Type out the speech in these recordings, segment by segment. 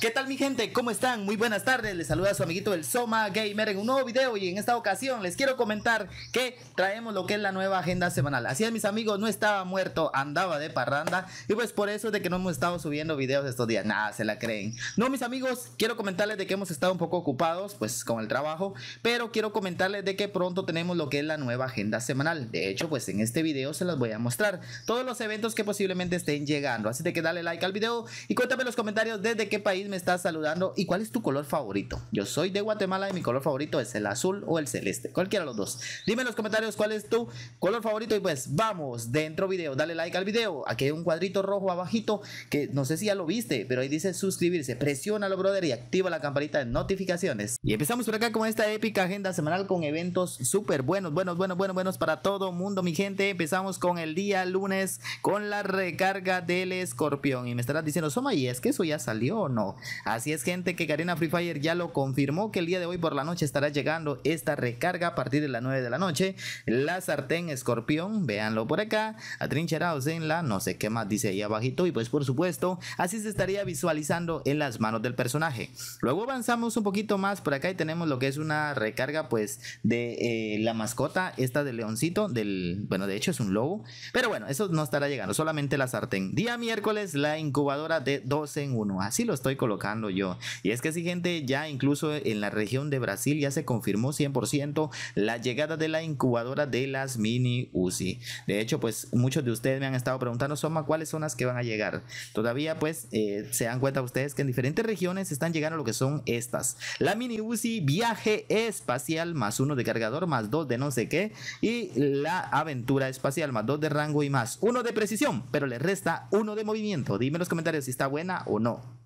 ¿Qué tal mi gente? ¿Cómo están? Muy buenas tardes. Les saluda su amiguito el Soma Gamer en un nuevo video y en esta ocasión les quiero comentar que traemos lo que es la nueva agenda semanal. Así es mis amigos, no estaba muerto, andaba de parranda y pues por eso es de que no hemos estado subiendo videos estos días. Nada, se la creen. No mis amigos, quiero comentarles de que hemos estado un poco ocupados pues con el trabajo, pero quiero comentarles de que pronto tenemos lo que es la nueva agenda semanal. De hecho pues en este video se las voy a mostrar todos los eventos que posiblemente estén llegando. Así de que dale like al video y cuéntame en los comentarios desde qué país me está saludando. ¿Y cuál es tu color favorito? Yo soy de Guatemala y mi color favorito es el azul o el celeste. Cualquiera de los dos. Dime en los comentarios cuál es tu color favorito. Y pues vamos, dentro video. Dale like al video. Aquí hay un cuadrito rojo abajito que no sé si ya lo viste, pero ahí dice suscribirse. presiona lo brother, y activa la campanita de notificaciones. Y empezamos por acá con esta épica agenda semanal con eventos súper buenos, buenos, buenos, buenos, buenos para todo mundo, mi gente. Empezamos con el día lunes con la recarga del escorpión. Y me estarás diciendo, Soma, ¿y es que eso ya salió o no? Así es, gente, que Karina Free Fire ya lo confirmó que el día de hoy por la noche estará llegando esta recarga a partir de las 9 de la noche. La sartén escorpión, véanlo por acá. Atrincherados en la no sé qué más dice ahí abajito. Y pues por supuesto, así se estaría visualizando en las manos del personaje. Luego avanzamos un poquito más por acá y tenemos lo que es una recarga pues de eh, la mascota, esta del leoncito, del, bueno, de hecho es un lobo. Pero bueno, eso no estará llegando, solamente la sartén. Día miércoles, la incubadora de 2 en 1. Así lo estoy colocando colocando yo. Y es que si gente, ya incluso en la región de Brasil ya se confirmó 100% la llegada de la incubadora de las mini UCI. De hecho, pues muchos de ustedes me han estado preguntando, Soma, ¿cuáles son las que van a llegar? Todavía pues eh, se dan cuenta ustedes que en diferentes regiones están llegando lo que son estas. La mini UCI viaje espacial más uno de cargador más dos de no sé qué y la aventura espacial más dos de rango y más uno de precisión, pero le resta uno de movimiento. Dime en los comentarios si está buena o no.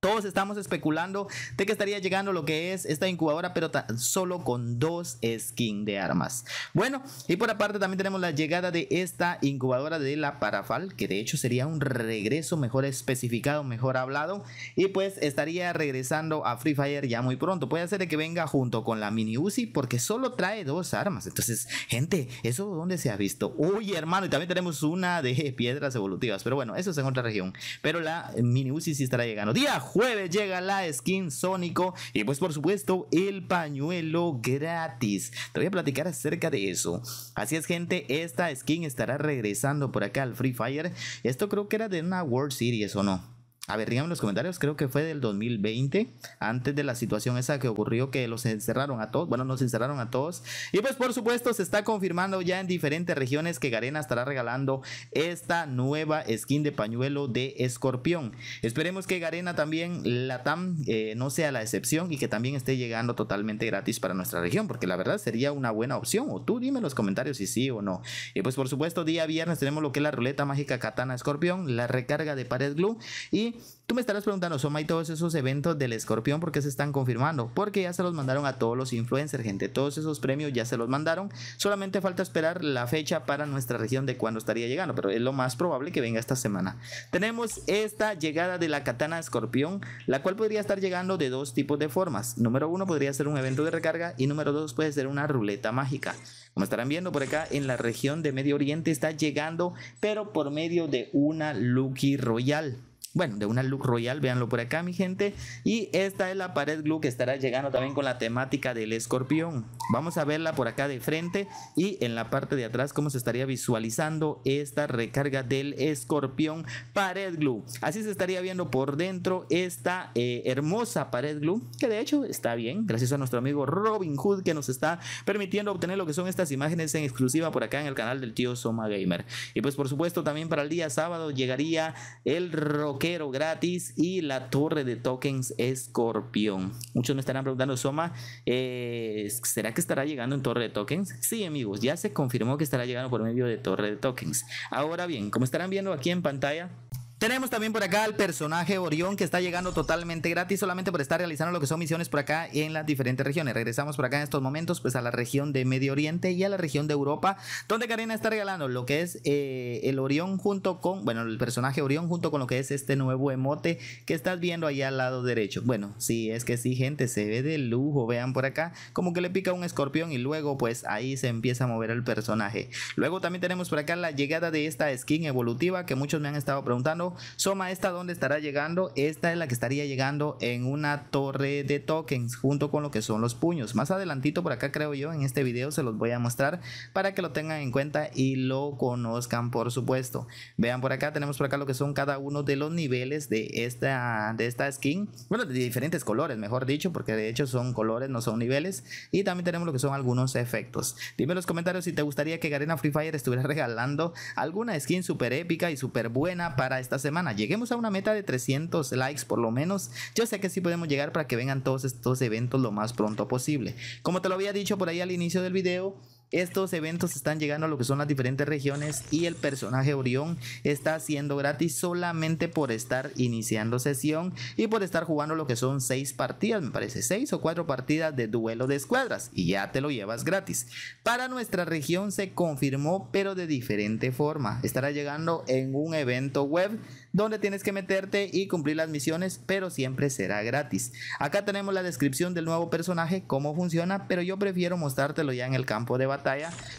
Todos estamos especulando de que estaría llegando lo que es esta incubadora, pero solo con dos skins de armas. Bueno, y por aparte también tenemos la llegada de esta incubadora de la Parafal, que de hecho sería un regreso mejor especificado, mejor hablado, y pues estaría regresando a Free Fire ya muy pronto. Puede ser que venga junto con la mini Uzi, porque solo trae dos armas. Entonces, gente, ¿eso dónde se ha visto? Uy, hermano, y también tenemos una de piedras evolutivas, pero bueno, eso es en otra región. Pero la mini Uzi sí estará llegando. ¡Día! jueves llega la skin Sónico y pues por supuesto el pañuelo gratis. Te voy a platicar acerca de eso. Así es gente, esta skin estará regresando por acá al Free Fire. Esto creo que era de una World Series o no a ver, díganme en los comentarios, creo que fue del 2020, antes de la situación esa que ocurrió, que los encerraron a todos, bueno, nos encerraron a todos. Y pues por supuesto se está confirmando ya en diferentes regiones que Garena estará regalando esta nueva skin de pañuelo de escorpión. Esperemos que Garena también, la TAM, eh, no sea la excepción y que también esté llegando totalmente gratis para nuestra región, porque la verdad sería una buena opción. O tú dime en los comentarios si sí o no. Y pues por supuesto, día viernes tenemos lo que es la ruleta mágica katana escorpión, la recarga de pared glue y Tú me estarás preguntando, Soma, y todos esos eventos del escorpión, ¿por qué se están confirmando? Porque ya se los mandaron a todos los influencers, gente. Todos esos premios ya se los mandaron. Solamente falta esperar la fecha para nuestra región de cuándo estaría llegando, pero es lo más probable que venga esta semana. Tenemos esta llegada de la katana escorpión, la cual podría estar llegando de dos tipos de formas. Número uno podría ser un evento de recarga y número dos puede ser una ruleta mágica. Como estarán viendo por acá, en la región de Medio Oriente está llegando, pero por medio de una Lucky Royal bueno, de una look royal, véanlo por acá, mi gente. Y esta es la pared glue que estará llegando también con la temática del escorpión. Vamos a verla por acá de frente y en la parte de atrás cómo se estaría visualizando esta recarga del escorpión pared glue. Así se estaría viendo por dentro esta eh, hermosa pared glue, que de hecho está bien, gracias a nuestro amigo Robin Hood que nos está permitiendo obtener lo que son estas imágenes en exclusiva por acá en el canal del tío Soma Gamer. Y pues por supuesto también para el día sábado llegaría el rock gratis y la torre de tokens Escorpión. Muchos me estarán preguntando, Soma, eh, ¿será que estará llegando en torre de tokens? Sí, amigos, ya se confirmó que estará llegando por medio de torre de tokens. Ahora bien, como estarán viendo aquí en pantalla, tenemos también por acá al personaje Orión que está llegando totalmente gratis solamente por estar realizando lo que son misiones por acá en las diferentes regiones. Regresamos por acá en estos momentos pues a la región de Medio Oriente y a la región de Europa donde Karina está regalando lo que es eh, el Orión junto con, bueno, el personaje Orión junto con lo que es este nuevo emote que estás viendo ahí al lado derecho. Bueno, sí, es que sí gente, se ve de lujo, vean por acá como que le pica un escorpión y luego pues ahí se empieza a mover el personaje. Luego también tenemos por acá la llegada de esta skin evolutiva que muchos me han estado preguntando Soma, ¿esta dónde estará llegando? Esta es la que estaría llegando en una torre de tokens junto con lo que son los puños. Más adelantito por acá creo yo en este video se los voy a mostrar para que lo tengan en cuenta y lo conozcan por supuesto. Vean por acá, tenemos por acá lo que son cada uno de los niveles de esta, de esta skin. Bueno, de diferentes colores, mejor dicho, porque de hecho son colores, no son niveles. Y también tenemos lo que son algunos efectos. Dime en los comentarios si te gustaría que Garena Free Fire estuviera regalando alguna skin super épica y super buena para esta semana. Lleguemos a una meta de 300 likes por lo menos. Yo sé que sí podemos llegar para que vengan todos estos eventos lo más pronto posible. Como te lo había dicho por ahí al inicio del video, estos eventos están llegando a lo que son las diferentes regiones y el personaje Orión está siendo gratis solamente por estar iniciando sesión y por estar jugando lo que son seis partidas, me parece, seis o cuatro partidas de duelo de escuadras y ya te lo llevas gratis. Para nuestra región se confirmó pero de diferente forma. Estará llegando en un evento web donde tienes que meterte y cumplir las misiones, pero siempre será gratis. Acá tenemos la descripción del nuevo personaje, cómo funciona, pero yo prefiero mostrártelo ya en el campo de batalla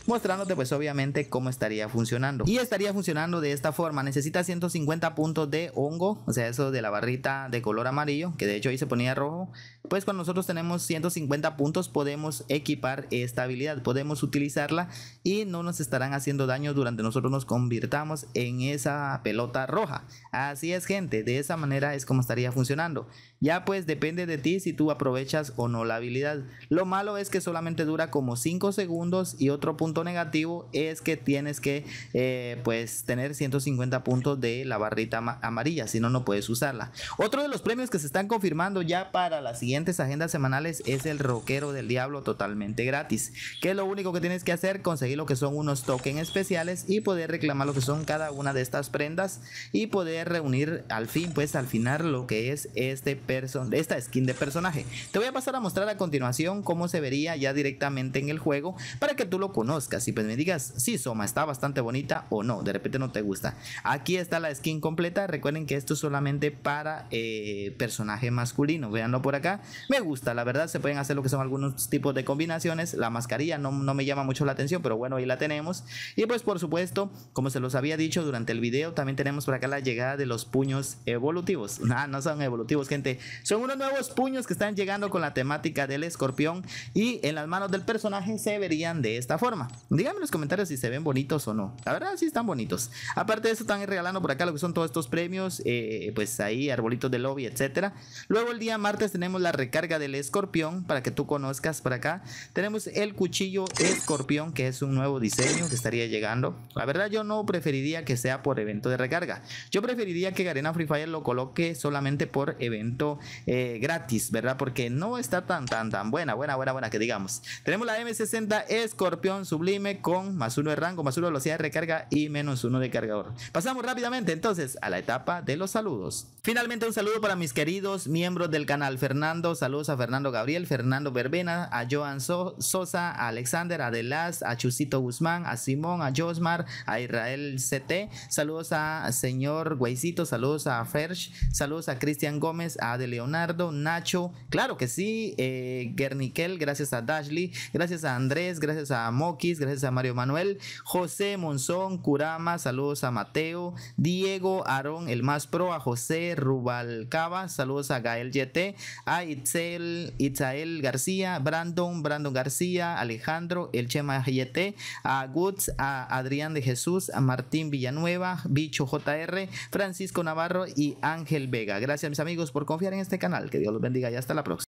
mostrándote pues obviamente cómo estaría funcionando. Y estaría funcionando de esta forma, necesita 150 puntos de hongo, o sea, eso de la barrita de color amarillo, que de hecho ahí se ponía rojo, pues cuando nosotros tenemos 150 puntos podemos equipar esta habilidad, podemos utilizarla y no nos estarán haciendo daño durante nosotros nos convirtamos en esa pelota roja. Así es gente, de esa manera es como estaría funcionando. Ya pues depende de ti si tú aprovechas o no la habilidad. Lo malo es que solamente dura como 5 segundos y otro punto negativo es que tienes que eh, pues tener 150 puntos de la barrita amarilla, si no, no puedes usarla. Otro de los premios que se están confirmando ya para las siguientes agendas semanales es el rockero del diablo totalmente gratis, que lo único que tienes que hacer conseguir lo que son unos tokens especiales y poder reclamar lo que son cada una de estas prendas y poder reunir al fin, pues al final lo que es este person esta skin de personaje. Te voy a pasar a mostrar a continuación cómo se vería ya directamente en el juego para que tú lo conozcas y pues me digas, si Soma, está bastante bonita o no, de repente no te gusta. Aquí está la skin completa, recuerden que esto es solamente para eh, personaje masculino, veanlo por acá. Me gusta, la verdad, se pueden hacer lo que son algunos tipos de combinaciones. La mascarilla no, me llama mucho la atención, pero bueno, ahí la tenemos. Y pues por supuesto, como se los había dicho durante el video, también tenemos por acá la llegada de los puños evolutivos. nada no son evolutivos, gente. Son unos nuevos puños que están llegando con la temática del escorpión y en las manos del personaje se verían de esta forma. Díganme en los comentarios si se ven bonitos o no. La verdad, sí están bonitos. Aparte de eso, están regalando por acá lo que son todos estos premios. Eh, pues ahí, arbolitos de lobby, etcétera. Luego el día martes tenemos la recarga del escorpión para que tú conozcas por acá. Tenemos el cuchillo escorpión, que es un nuevo diseño que estaría llegando. La verdad, yo no preferiría que sea por evento de recarga. Yo preferiría que Garena Free Fire lo coloque solamente por evento eh, gratis, ¿verdad? Porque no está tan, tan, tan buena, buena, buena, buena que digamos. Tenemos la M60 Escorpión Scorpion Sublime con más uno de rango, más uno de velocidad de recarga y menos uno de cargador. Pasamos rápidamente entonces a la etapa de los saludos. Finalmente un saludo para mis queridos miembros del canal. Fernando, saludos a Fernando Gabriel, Fernando Verbena, a Joan Sosa, a Alexander, a Delas, a Chusito Guzmán, a Simón, a Josmar, a Israel CT. Saludos a señor Guaycito, saludos a Fersh, saludos a Cristian Gómez, a De Leonardo, Nacho, claro que sí, eh, gracias a Dashley, gracias a Andrés, gracias gracias a Mokis, gracias a Mario Manuel, José Monzón, Curama, saludos a Mateo, Diego Aarón, el más pro, a José Rubalcaba, saludos a Gael Yete, a Itzel, Itzael García, Brandon, Brandon García, Alejandro, el Chema Yete, a Guts, a Adrián de Jesús, a Martín Villanueva, Bicho JR, Francisco Navarro y Ángel Vega. Gracias mis amigos por confiar en este canal, que Dios los bendiga y hasta la próxima.